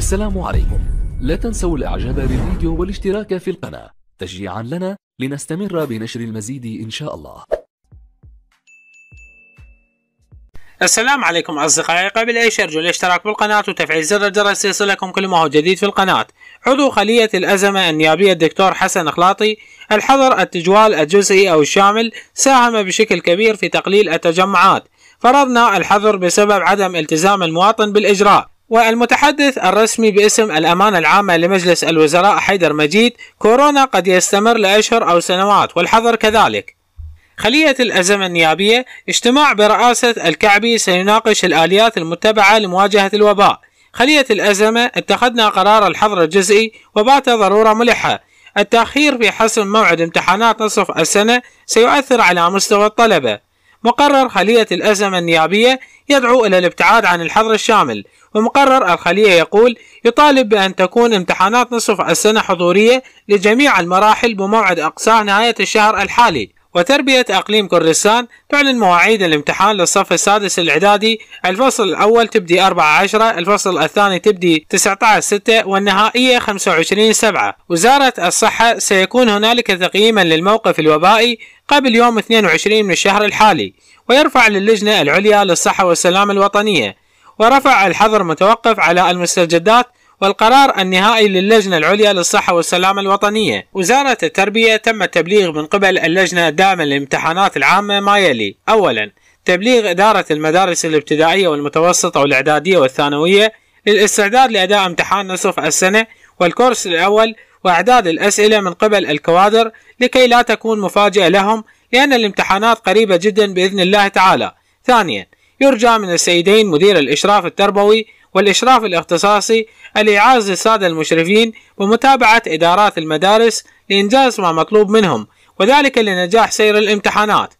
السلام عليكم لا تنسوا الاعجاب بالفيديو والاشتراك في القناة تشجيعا لنا لنستمر بنشر المزيد إن شاء الله السلام عليكم أصدقائي قبل أي شيء أرجو الاشتراك بالقناة وتفعيل زر الجرس ليصلكم كل ما هو جديد في القناة عضو خلية الأزمة النيابية الدكتور حسن أخلاطي الحظر التجوال الجزئي أو الشامل ساهم بشكل كبير في تقليل التجمعات فرضنا الحظر بسبب عدم التزام المواطن بالإجراء والمتحدث الرسمي باسم الأمانة العامة لمجلس الوزراء حيدر مجيد كورونا قد يستمر لأشهر أو سنوات والحظر كذلك خلية الأزمة النيابية اجتماع برئاسة الكعبي سيناقش الآليات المتبعة لمواجهة الوباء خلية الأزمة اتخذنا قرار الحظر الجزئي وبات ضرورة ملحة التأخير في حسم موعد امتحانات نصف السنة سيؤثر على مستوى الطلبة مقرر خلية الأزمة النيابية يدعو إلى الابتعاد عن الحظر الشامل ومقرر الخلية يقول يطالب بأن تكون امتحانات نصف السنة حضورية لجميع المراحل بموعد أقصى نهاية الشهر الحالي وتربية أقليم كردستان تعلن مواعيد الامتحان للصف السادس الإعدادي الفصل الأول تبدي 14 الفصل الثاني تبدي 19 6 والنهائية 25 7 وزارة الصحة سيكون هنالك تقييما للموقف الوبائي قبل يوم 22 من الشهر الحالي ويرفع للجنة العليا للصحة والسلامة الوطنية ورفع الحظر متوقف على المستجدات والقرار النهائي للجنة العليا للصحة والسلامة الوطنية وزارة التربية تم التبليغ من قبل اللجنة الدائمة للامتحانات العامة ما يلي أولا تبليغ إدارة المدارس الابتدائية والمتوسطة والإعدادية والثانوية للاستعداد لأداء امتحان نصف السنة والكورس الأول وإعداد الأسئلة من قبل الكوادر لكي لا تكون مفاجئة لهم لأن الامتحانات قريبة جدا بإذن الله تعالى ثانيا يرجى من السيدين مدير الإشراف التربوي والإشراف الاختصاصي الإيعاز للسادة المشرفين ومتابعة إدارات المدارس لإنجاز ما مطلوب منهم وذلك لنجاح سير الامتحانات